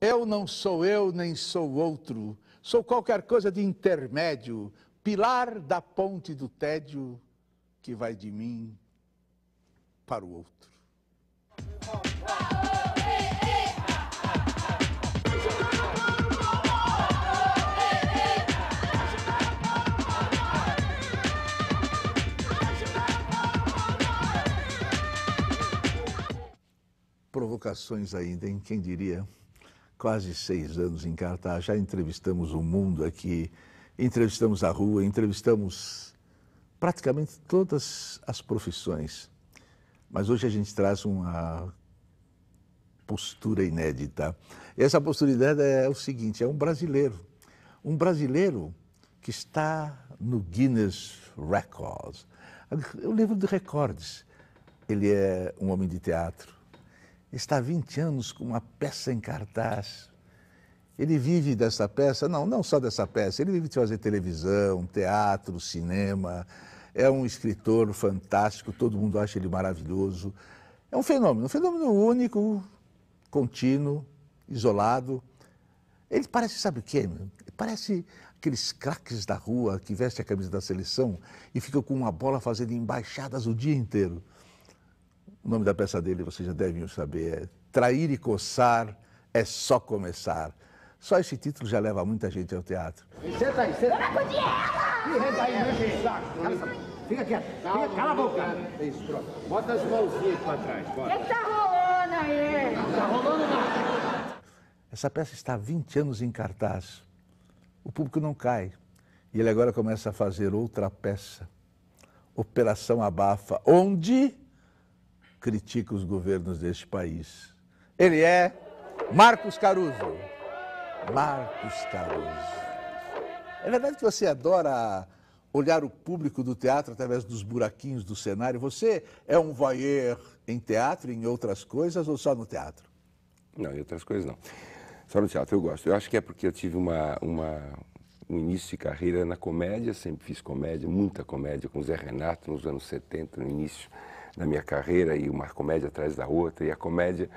Eu não sou eu nem sou outro, sou qualquer coisa de intermédio, pilar da ponte do tédio que vai de mim para o outro. provocações ainda, em quem diria, quase seis anos em cartaz, já entrevistamos o mundo aqui, entrevistamos a rua, entrevistamos praticamente todas as profissões. Mas hoje a gente traz uma postura inédita. E essa postura inédita é o seguinte: é um brasileiro. Um brasileiro que está no Guinness Records. É um livro de recordes. Ele é um homem de teatro, está há 20 anos com uma peça em cartaz. Ele vive dessa peça, não, não só dessa peça, ele vive de fazer televisão, teatro, cinema. É um escritor fantástico, todo mundo acha ele maravilhoso. É um fenômeno, um fenômeno único, contínuo, isolado. Ele parece, sabe o quê? parece aqueles craques da rua que vestem a camisa da seleção e ficam com uma bola fazendo embaixadas o dia inteiro. O nome da peça dele, vocês já devem saber, é Trair e Coçar é Só Começar. Só esse título já leva muita gente ao teatro. Senta aí, senta aí. Senta aí, mexe o saco. Fica quieto. Fica, cala a boca. Isso, pronto. Bota as mãozinhas pra trás. O que tá rolando aí? Não tá rolando nada. Essa peça está há 20 anos em cartaz. O público não cai. E ele agora começa a fazer outra peça. Operação Abafa, onde critica os governos deste país. Ele é Marcos Caruso. Marcos Caruso. É verdade que você adora olhar o público do teatro através dos buraquinhos do cenário. Você é um voyeur em teatro, em outras coisas ou só no teatro? Não, em outras coisas não. Só no teatro eu gosto. Eu acho que é porque eu tive uma, uma um início de carreira na comédia, sempre fiz comédia, muita comédia com o Zé Renato nos anos 70, no início na minha carreira e uma comédia atrás da outra e a comédia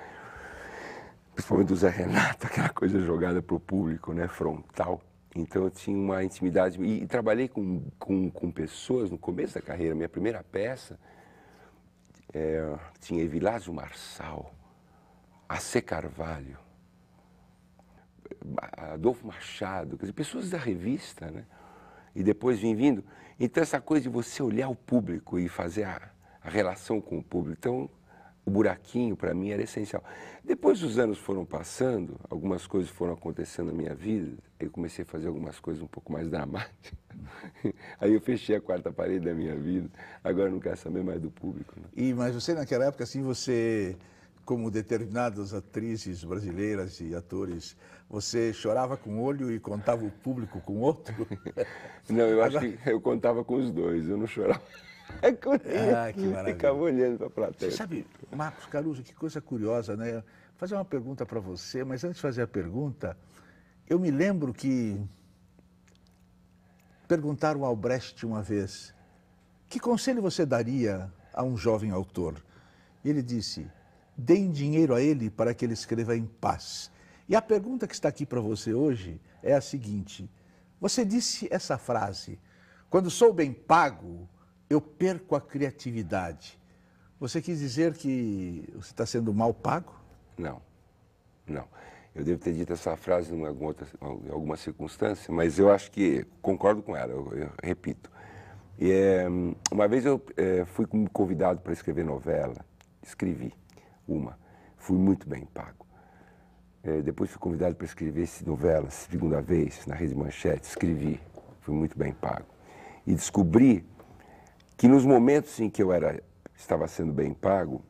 principalmente do Zé Renato, aquela coisa jogada para o público, né, frontal. Então eu tinha uma intimidade e, e trabalhei com, com, com, pessoas no começo da carreira. Minha primeira peça é, tinha Evilásio Marçal, Acê Carvalho, Adolfo Machado, quer dizer, pessoas da revista, né? E depois vim vindo. Então essa coisa de você olhar o público e fazer a, a relação com o público. Então, o buraquinho para mim era essencial. Depois os anos foram passando, algumas coisas foram acontecendo na minha vida, eu comecei a fazer algumas coisas um pouco mais dramáticas. Aí eu fechei a quarta parede da minha vida, agora não quero saber mais do público. Né? E mas você naquela época assim, você como determinadas atrizes brasileiras e atores, você chorava com um olho e contava o público com outro? Não, eu acho agora... que eu contava com os dois, eu não chorava. É ah, que maravilha. Ficava olhando para a plateia. Você sabe, Marcos Caruso, que coisa curiosa, né? Vou fazer uma pergunta para você, mas antes de fazer a pergunta, eu me lembro que perguntaram ao Brecht uma vez, que conselho você daria a um jovem autor? Ele disse, deem dinheiro a ele para que ele escreva em paz. E a pergunta que está aqui para você hoje é a seguinte, você disse essa frase, quando sou bem pago, eu perco a criatividade. Você quis dizer que você está sendo mal pago? Não, não. Eu devo ter dito essa frase em alguma, outra, em alguma circunstância, mas eu acho que concordo com ela, eu, eu repito. E, é, uma vez eu é, fui convidado para escrever novela, escrevi uma, fui muito bem pago. É, depois fui convidado para escrever novela, segunda vez, na Rede Manchete, escrevi, fui muito bem pago. E descobri que nos momentos em que eu era, estava sendo bem pago,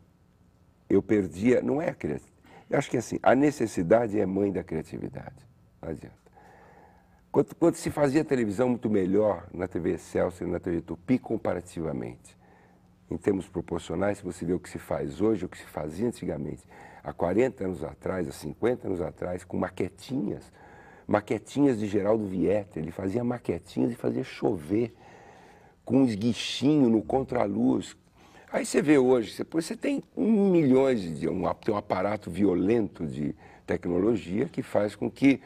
eu perdia, não é a criatividade, acho que é assim, a necessidade é mãe da criatividade, não adianta. Quando, quando se fazia televisão muito melhor na TV Celso e na TV Tupi comparativamente, em termos proporcionais, se você vê o que se faz hoje, o que se fazia antigamente, há 40 anos atrás, há 50 anos atrás, com maquetinhas, maquetinhas de Geraldo Vieta, ele fazia maquetinhas e fazia chover com os guichinhos no contraluz. Aí você vê hoje, você tem um milhões de. Um, tem um aparato violento de tecnologia que faz com que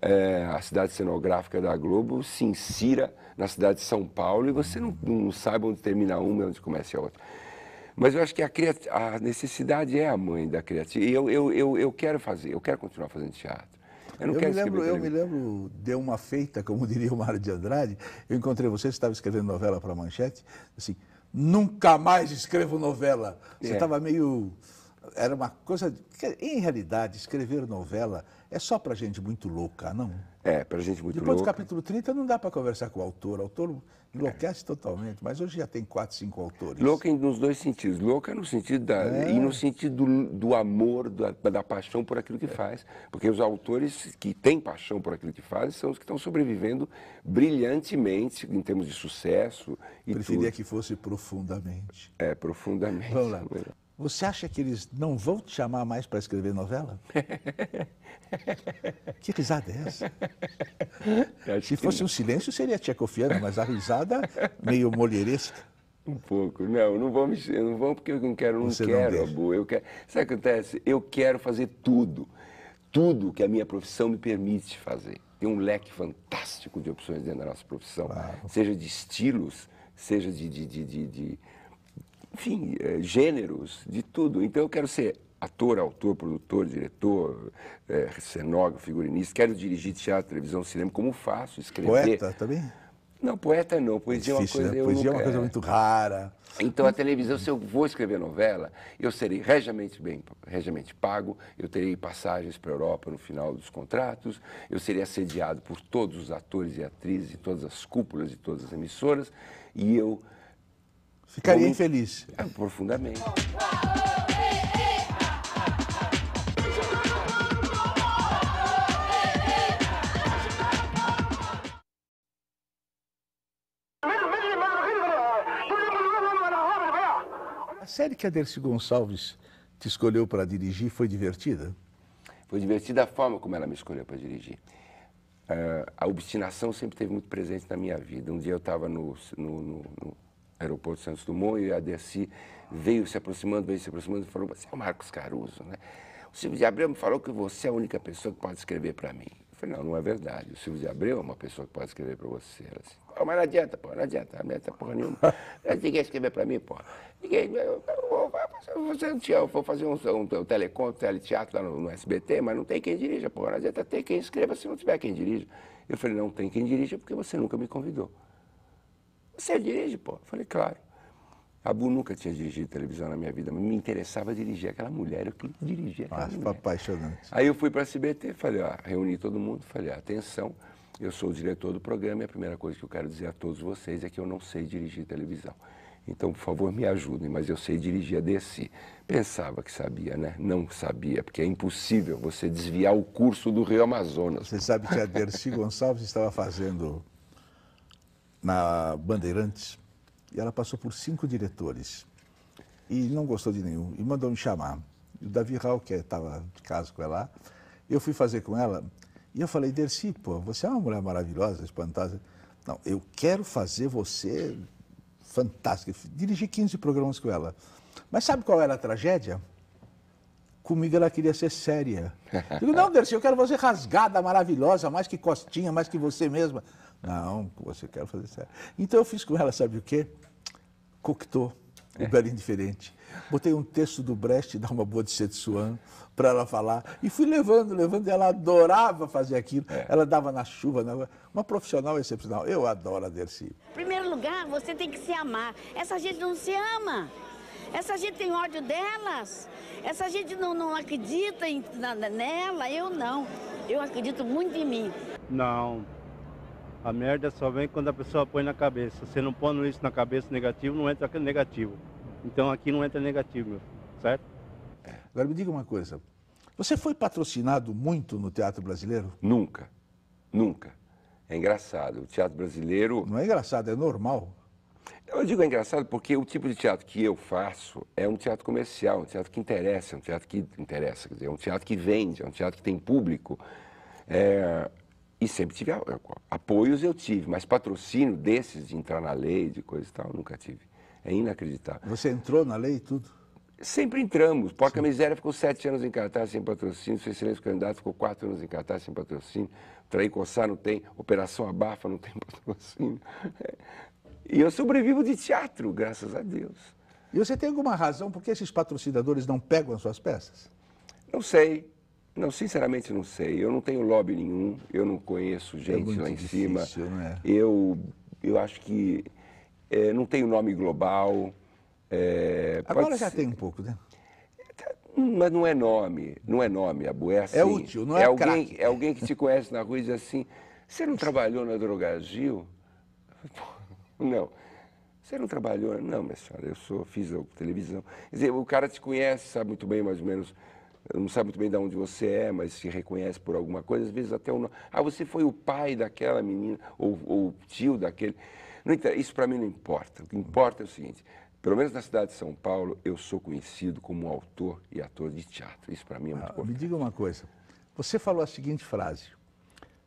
é, a cidade cenográfica da Globo se insira na cidade de São Paulo e você não, não sabe onde termina uma e onde começa a outra. Mas eu acho que a, a necessidade é a mãe da criatividade. E eu, eu, eu, eu quero fazer, eu quero continuar fazendo teatro. Eu não eu quero me lembro, Eu me lembro, deu uma feita, como diria o Mário de Andrade, eu encontrei você, você estava escrevendo novela para a Manchete, assim, nunca mais escrevo novela. Você é. estava é. meio era uma coisa. Em realidade, escrever novela é só para gente muito louca, não? É, para gente muito Depois louca. Depois do capítulo 30, não dá para conversar com o autor. O autor enlouquece é. totalmente, mas hoje já tem quatro, cinco autores. Louca nos dois sentidos. Louca no sentido da, é. e no sentido do, do amor, da, da, paixão por aquilo que é. faz. Porque os autores que têm paixão por aquilo que fazem são os que estão sobrevivendo brilhantemente em termos de sucesso. E Preferia tudo. que fosse profundamente. É, profundamente. Vamos lá. Você acha que eles não vão te chamar mais para escrever novela? que risada é essa? Se fosse um silêncio, seria tchecofiano, mas a risada meio molheresca. Um pouco. Não, não vão mexer, não vão porque eu não quero, não Você quero, não Abu. Eu quero. Sabe o que acontece? Eu quero fazer tudo. Tudo que a minha profissão me permite fazer. Tem um leque fantástico de opções dentro da nossa profissão. Claro. Seja de estilos, seja de, de, de, de enfim, eh, gêneros, de tudo. Então eu quero ser ator, autor, produtor, diretor, é, cenógrafo, figurinista, quero dirigir teatro, televisão, cinema, como faço, escrever. Poeta também? Não, poeta não, poesia é, difícil, né? é uma coisa... Né? Poesia nunca... é uma coisa muito rara. Então a televisão, se eu vou escrever novela, eu serei regiamente bem, regiamente pago, eu terei passagens para a Europa no final dos contratos, eu serei assediado por todos os atores e atrizes, de todas as cúpulas de todas as emissoras, e eu Ficaria Como... infeliz. É, profundamente. A série que a Dercy Gonçalves te escolheu para dirigir foi divertida? Foi divertida a forma como ela me escolheu para dirigir. Uh, a obstinação sempre teve muito presente na minha vida. Um dia eu estava no, no, no, no Aeroporto Santos Dumont, e a Dercy veio se aproximando, veio se aproximando e falou, você é o Marcos Caruso, né? O Silvio de Abreu me falou que você é a única pessoa que pode escrever para mim. Eu falei, não, não é verdade. O Silvio de Abreu é uma pessoa que pode escrever para você. Ela disse, oh, mas não adianta, pô, não adianta, não adianta porra nenhuma. Ninguém escrever para mim, pô. Ninguém, eu, você não vou fazer um, um, um teleconto, teleteatro lá no, no, SBT, mas não tem quem dirija, pô. Não adianta ter quem escreva se não tiver quem dirija. Eu falei, não tem quem dirija porque você nunca me convidou. Você dirige, pô? Eu falei, claro. A Bu nunca tinha dirigido televisão na minha vida, mas me interessava dirigir aquela mulher, eu queria dirigir aquela Nossa, ah, mulher. apaixonante. Aí eu fui para a CBT, falei, ó, reuni todo mundo, falei, atenção, eu sou o diretor do programa e a primeira coisa que eu quero dizer a todos vocês é que eu não sei dirigir televisão. Então, por favor, me ajudem, mas eu sei dirigir a DC. Pensava que sabia, né? Não sabia, porque é impossível você desviar o curso do Rio Amazonas. Você sabe que a Dercy Gonçalves estava fazendo na Bandeirantes e ela passou por cinco diretores e não gostou de nenhum e mandou me chamar. E o Davi Raul, que estava é, de casa com ela, eu fui fazer com ela e eu falei, Dercy, pô, você é uma mulher maravilhosa, espantosa. Não, eu quero fazer você fantástica. Dirigi 15 programas com ela. Mas sabe qual era a tragédia? Comigo ela queria ser séria. Digo, não, Dercy, eu quero você rasgada, maravilhosa, mais que costinha, mais que você mesma. Não, você quer fazer sério. Então eu fiz com ela, sabe o quê? Coctou o é. Belo Indiferente. Botei um texto do Brecht, dar uma boa de Setsuan, para ela falar. E fui levando, levando. Ela adorava fazer aquilo. É. Ela dava na chuva. Na... Uma profissional excepcional. Eu adoro a Dercy. Em primeiro lugar, você tem que se amar. Essa gente não se ama. Essa gente tem ódio delas. Essa gente não, não acredita em, na, nela. Eu não. Eu acredito muito em mim. Não. A merda só vem quando a pessoa põe na cabeça. Você não põe isso na cabeça negativo, não entra negativo. Então aqui não entra negativo, meu filho, certo? É. Agora me diga uma coisa. Você foi patrocinado muito no teatro brasileiro? Nunca. Nunca. É engraçado. O teatro brasileiro. Não é engraçado, é normal. Eu digo é engraçado porque o tipo de teatro que eu faço é um teatro comercial, um teatro que interessa, um teatro que interessa, quer dizer, é um teatro que vende, é um teatro que tem público. É, e sempre tive apoios, eu tive, mas patrocínio desses de entrar na lei, de coisa e tal, nunca tive. É inacreditável. Você entrou na lei e tudo? Sempre entramos. Porca Sim. Miséria ficou sete anos em cartaz sem patrocínio. Seu Excelência Candidato ficou quatro anos em cartaz sem patrocínio. Trair Coçar não tem. Operação Abafa não tem patrocínio. E eu sobrevivo de teatro, graças a Deus. E você tem alguma razão por que esses patrocinadores não pegam as suas peças? Não sei. Não, sinceramente não sei. Eu não tenho lobby nenhum, eu não conheço é gente é lá em difícil, cima. Né? Eu, eu acho que é, não tenho nome global. É, Agora já ser... tem um pouco, né? Mas não é nome, não é nome, Abu, é, é assim. É útil, não é, é alguém, É alguém que te conhece na rua e diz assim, você não trabalhou na Drogazil? Não. Você não trabalhou? Não, minha senhora, eu sou, fiz televisão. Quer dizer, o cara te conhece, sabe muito bem mais ou menos não sabe muito bem de onde você é, mas se reconhece por alguma coisa, às vezes até o nome. Ah, você foi o pai daquela menina, ou, ou o tio daquele. Não, isso para mim não importa. O que importa é o seguinte: pelo menos na cidade de São Paulo, eu sou conhecido como autor e ator de teatro. Isso para mim é muito ah, importante. Me diga uma coisa. Você falou a seguinte frase: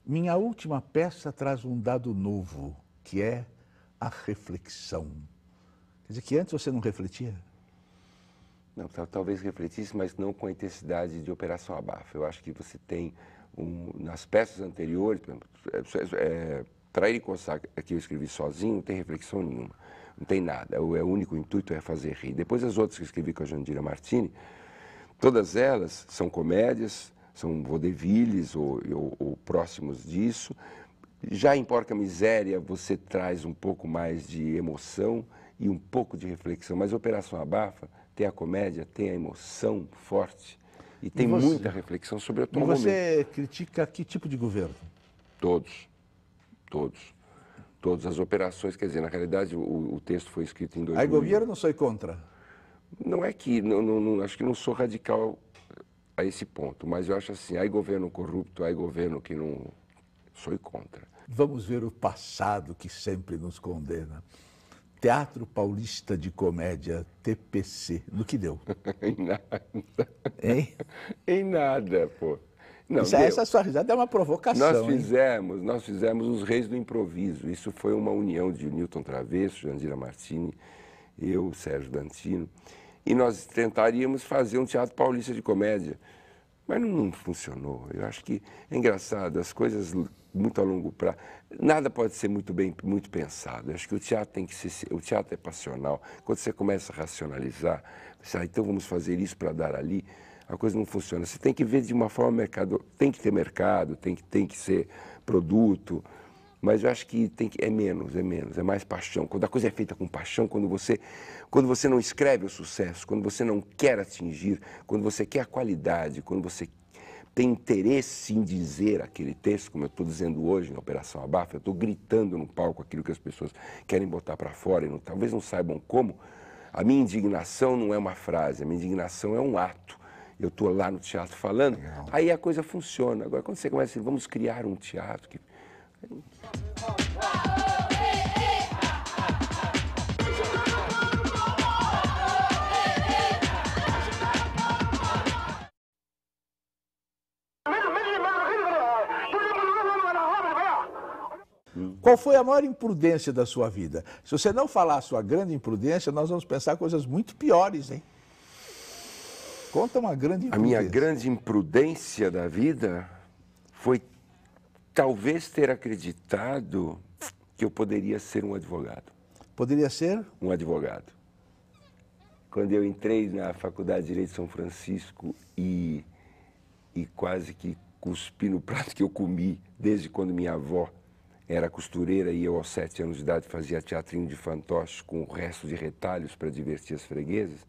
Minha última peça traz um dado novo, que é a reflexão. Quer dizer, que antes você não refletia? Não, talvez refletisse, mas não com a intensidade de Operação Abafa. Eu acho que você tem, um, nas peças anteriores, é, é, é Trair e constar que eu escrevi sozinho, não tem reflexão nenhuma, não tem nada. O, é o único intuito é fazer rir. Depois as outras que eu escrevi com a Jandira Martini, todas elas são comédias, são vaudevilles ou, ou, ou próximos disso. Já em Porca Miséria, você traz um pouco mais de emoção e um pouco de reflexão, mas Operação Abafa tem a comédia, tem a emoção forte e tem e você, muita reflexão sobre o atual e você momento. critica que tipo de governo? Todos, todos, todas as operações. Quer dizer, na realidade, o, o texto foi escrito em dois. Aí governo não sou contra. Não é que não, não, não, acho que não sou radical a esse ponto, mas eu acho assim, aí governo corrupto, aí governo que não sou contra. Vamos ver o passado que sempre nos condena. Teatro Paulista de Comédia, TPC, no que deu? em nada. Hein? em nada, pô. Não, Isso, é, essa sua risada é uma provocação. Nós fizemos, hein? nós fizemos os Reis do Improviso. Isso foi uma união de Newton Travesso, Jandira Martini, eu, Sérgio Dantino. E nós tentaríamos fazer um teatro paulista de comédia. Mas não funcionou. Eu acho que é engraçado, as coisas muito a longo prazo. Nada pode ser muito bem, muito pensado. Eu acho que o teatro tem que ser, o teatro é passional. Quando você começa a racionalizar, você, ah, então vamos fazer isso para dar ali, a coisa não funciona. Você tem que ver de uma forma mercado, tem que ter mercado, tem que tem que ser produto, mas eu acho que, tem que é menos, é menos, é mais paixão. Quando a coisa é feita com paixão, quando você, quando você não escreve o sucesso, quando você não quer atingir, quando você quer a qualidade, quando você tem interesse em dizer aquele texto, como eu estou dizendo hoje na Operação Abafa, eu estou gritando no palco aquilo que as pessoas querem botar para fora e não, talvez não saibam como. A minha indignação não é uma frase, a minha indignação é um ato. Eu estou lá no teatro falando, Legal. aí a coisa funciona. Agora, quando você começa a assim, dizer, vamos criar um teatro que qual foi a maior imprudência da sua vida? Se você não falar a sua grande imprudência, nós vamos pensar coisas muito piores, hein? Conta uma grande imprudência. A minha grande imprudência da vida foi talvez ter acreditado que eu poderia ser um advogado. Poderia ser? Um advogado. Quando eu entrei na Faculdade de Direito de São Francisco e, e quase que cuspi no prato que eu comi desde quando minha avó era costureira e eu, aos sete anos de idade, fazia teatrinho de fantoche com o resto de retalhos para divertir as freguesas.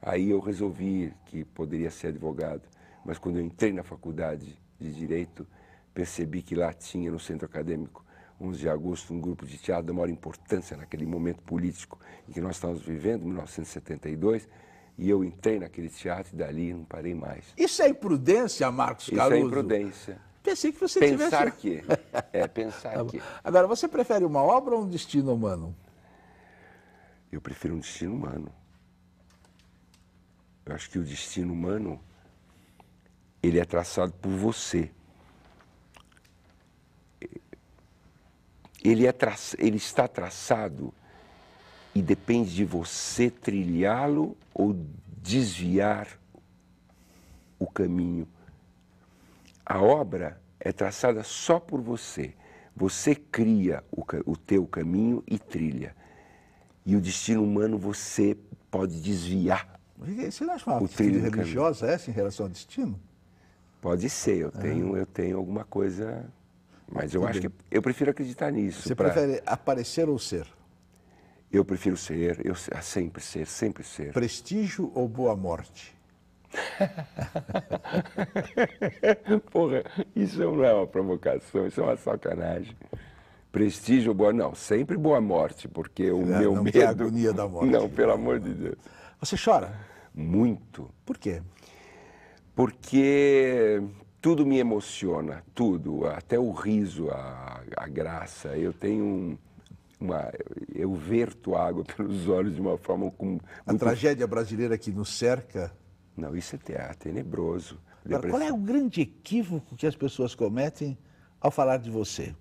Aí eu resolvi que poderia ser advogado, mas quando eu entrei na faculdade de Direito, percebi que lá tinha no Centro Acadêmico 11 de agosto um grupo de teatro da maior importância naquele momento político em que nós estávamos vivendo, 1972, e eu entrei naquele teatro e dali não parei mais. Isso é imprudência, Marcos Caruso? Isso é imprudência. Pensei que você pensar tivesse... Pensar que. É, pensar tá que. Agora, você prefere uma obra ou um destino humano? Eu prefiro um destino humano. Eu acho que o destino humano, ele é traçado por você. ele, é tra... ele está traçado e depende de você trilhá-lo ou desviar o caminho. A obra é traçada só por você. Você cria o, o teu caminho e trilha. E o destino humano você pode desviar. Você não acha uma trilha religiosa essa em relação ao destino? Pode ser, eu ah. tenho, eu tenho alguma coisa mas eu Tudo acho bem. que eu prefiro acreditar nisso. Você pra... prefere aparecer ou ser? Eu prefiro ser, eu ah, sempre ser, sempre ser. Prestígio ou boa morte? Porra, isso não é uma provocação, isso é uma sacanagem. Prestígio ou boa. Não, sempre boa morte, porque o não, é, meu não medo. Não, agonia da morte. Não, pelo amor de Deus. Você chora? Muito. Por quê? Porque tudo me emociona, tudo, até o riso, a, a graça. Eu tenho um, uma, eu verto a água pelos olhos de uma forma com a muito... tragédia brasileira que nos cerca. Não, isso é teatro, é tenebroso. Agora, qual é o grande equívoco que as pessoas cometem ao falar de você?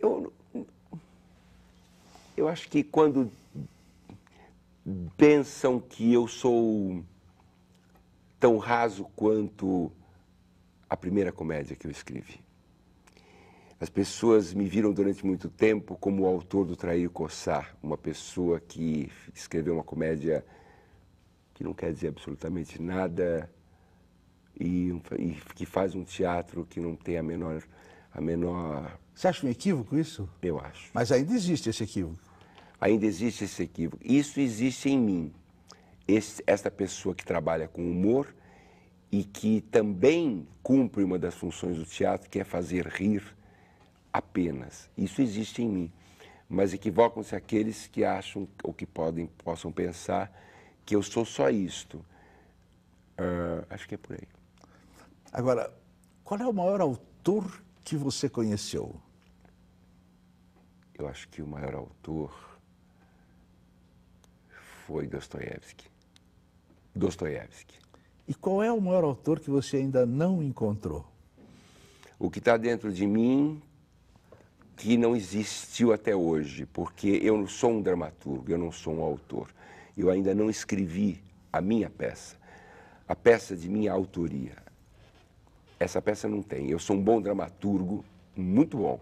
Eu, eu acho que quando pensam que eu sou tão raso quanto a primeira comédia que eu escrevi. As pessoas me viram durante muito tempo como o autor do Trair Coçar, uma pessoa que escreveu uma comédia que não quer dizer absolutamente nada e, e que faz um teatro que não tem a menor, a menor. Você acha um equívoco isso? Eu acho. Mas ainda existe esse equívoco. Ainda existe esse equívoco. Isso existe em mim. Esse, esta pessoa que trabalha com humor e que também cumpre uma das funções do teatro, que é fazer rir apenas. Isso existe em mim. Mas equivocam-se aqueles que acham ou que podem, possam pensar que eu sou só isto. Uh, acho que é por aí. Agora, qual é o maior autor que você conheceu? Eu acho que o maior autor foi Dostoiévski. Dostoiévski. E qual é o maior autor que você ainda não encontrou? O que está dentro de mim que não existiu até hoje, porque eu não sou um dramaturgo, eu não sou um autor. Eu ainda não escrevi a minha peça, a peça de minha autoria. Essa peça não tem. Eu sou um bom dramaturgo, muito bom.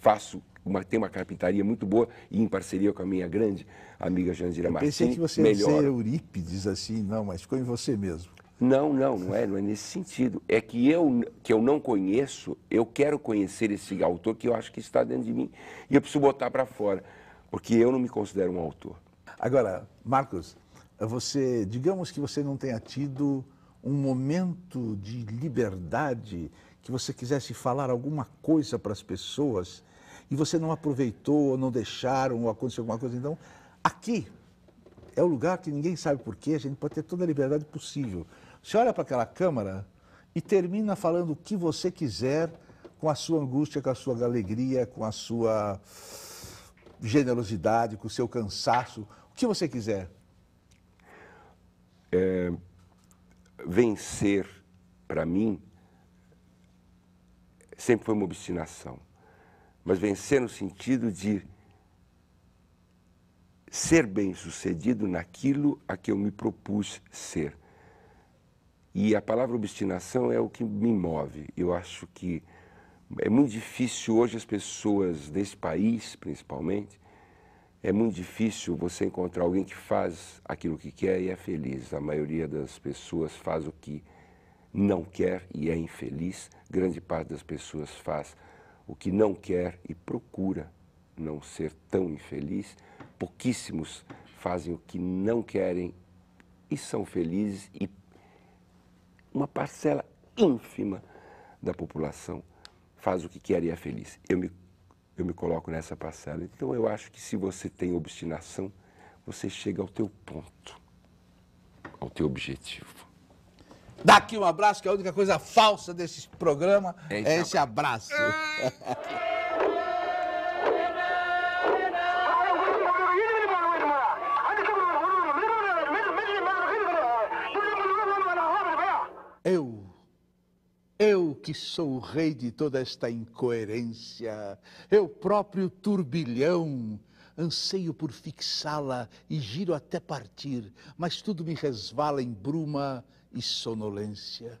Faço uma, tem uma carpintaria muito boa e em parceria com a minha grande amiga Jandira Martins. Pensei que você melhora. ia Eurípides assim, não, mas ficou em você mesmo. Não, não, não é, não é nesse sentido. É que eu, que eu não conheço, eu quero conhecer esse autor que eu acho que está dentro de mim e eu preciso botar para fora, porque eu não me considero um autor. Agora, Marcos, você, digamos que você não tenha tido um momento de liberdade, que você quisesse falar alguma coisa para as pessoas e você não aproveitou, ou não deixaram, ou aconteceu alguma coisa. Então, aqui é o lugar que ninguém sabe porquê. a gente pode ter toda a liberdade possível. Você olha para aquela câmara e termina falando o que você quiser com a sua angústia, com a sua alegria, com a sua generosidade, com o seu cansaço, o que você quiser. É, vencer, para mim, sempre foi uma obstinação mas vencer no sentido de ser bem-sucedido naquilo a que eu me propus ser. E a palavra obstinação é o que me move. Eu acho que é muito difícil hoje as pessoas desse país, principalmente, é muito difícil você encontrar alguém que faz aquilo que quer e é feliz. A maioria das pessoas faz o que não quer e é infeliz. Grande parte das pessoas faz o que não quer e procura não ser tão infeliz. Pouquíssimos fazem o que não querem e são felizes, e uma parcela ínfima da população faz o que quer e é feliz. Eu me, eu me coloco nessa parcela. Então eu acho que se você tem obstinação, você chega ao teu ponto, ao teu objetivo. Dá aqui um abraço, que é a única coisa falsa desse programa é esse é abraço. Eu, eu que sou o rei de toda esta incoerência, eu próprio turbilhão, anseio por fixá-la e giro até partir, mas tudo me resvala em bruma e sonolência.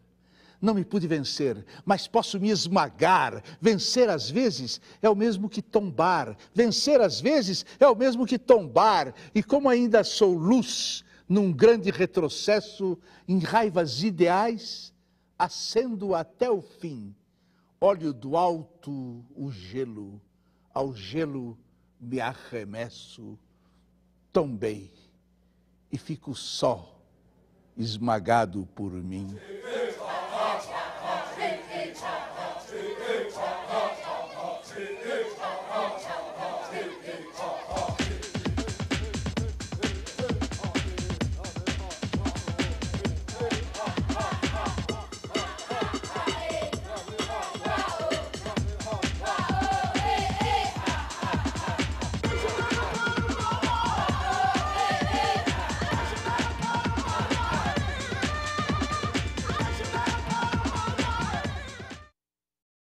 Não me pude vencer, mas posso me esmagar. Vencer às vezes é o mesmo que tombar. Vencer às vezes é o mesmo que tombar. E como ainda sou luz num grande retrocesso, em raivas ideais, acendo até o fim. Olho do alto o gelo, ao gelo me arremesso, tombei e fico só esmagado por mim.